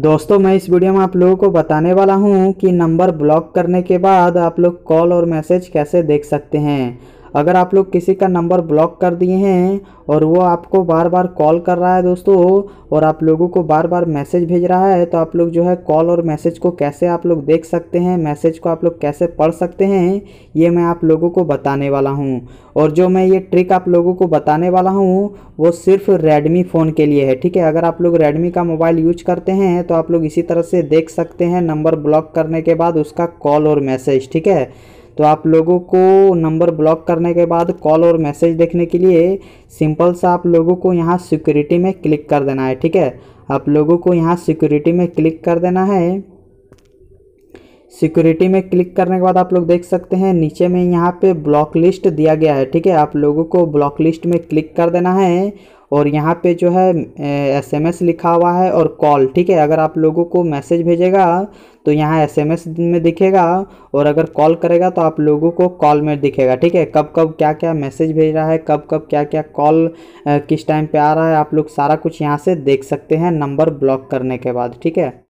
दोस्तों मैं इस वीडियो में आप लोगों को बताने वाला हूं कि नंबर ब्लॉक करने के बाद आप लोग कॉल और मैसेज कैसे देख सकते हैं अगर आप लोग किसी का नंबर ब्लॉक कर दिए हैं और वो आपको बार बार कॉल कर रहा है दोस्तों और आप लोगों को बार बार मैसेज भेज रहा है तो आप लोग जो है कॉल और मैसेज को कैसे आप लोग देख सकते हैं मैसेज को आप लोग कैसे पढ़ सकते हैं ये मैं आप लोगों को बताने वाला हूँ और जो मैं ये ट्रिक आप लोगों को बताने वाला हूँ वो सिर्फ रेडमी फ़ोन के लिए है ठीक है अगर आप लोग रेडमी का मोबाइल यूज करते हैं तो आप लोग इसी तरह से देख सकते हैं नंबर ब्लॉक करने के बाद उसका कॉल और मैसेज ठीक है तो आप लोगों को नंबर ब्लॉक करने के बाद कॉल और मैसेज देखने के लिए सिंपल सा आप लोगों को यहाँ सिक्योरिटी में क्लिक कर देना है ठीक है आप लोगों को यहाँ सिक्योरिटी में क्लिक कर देना है सिक्योरिटी में क्लिक करने के बाद आप लोग देख सकते हैं नीचे में यहाँ पे ब्लॉक लिस्ट दिया गया है ठीक है आप लोगों को ब्लॉक लिस्ट में क्लिक कर देना है और यहाँ पे जो है एसएमएस लिखा हुआ है और कॉल ठीक है अगर आप लोगों को मैसेज भेजेगा तो यहाँ एसएमएस में दिखेगा और अगर कॉल करेगा तो आप लोगों को कॉल में दिखेगा ठीक है कब कब क्या क्या मैसेज भेज रहा है कब कब क्या क्या कॉल किस टाइम पे आ रहा है आप लोग सारा कुछ यहाँ से देख सकते हैं नंबर ब्लॉक करने के बाद ठीक है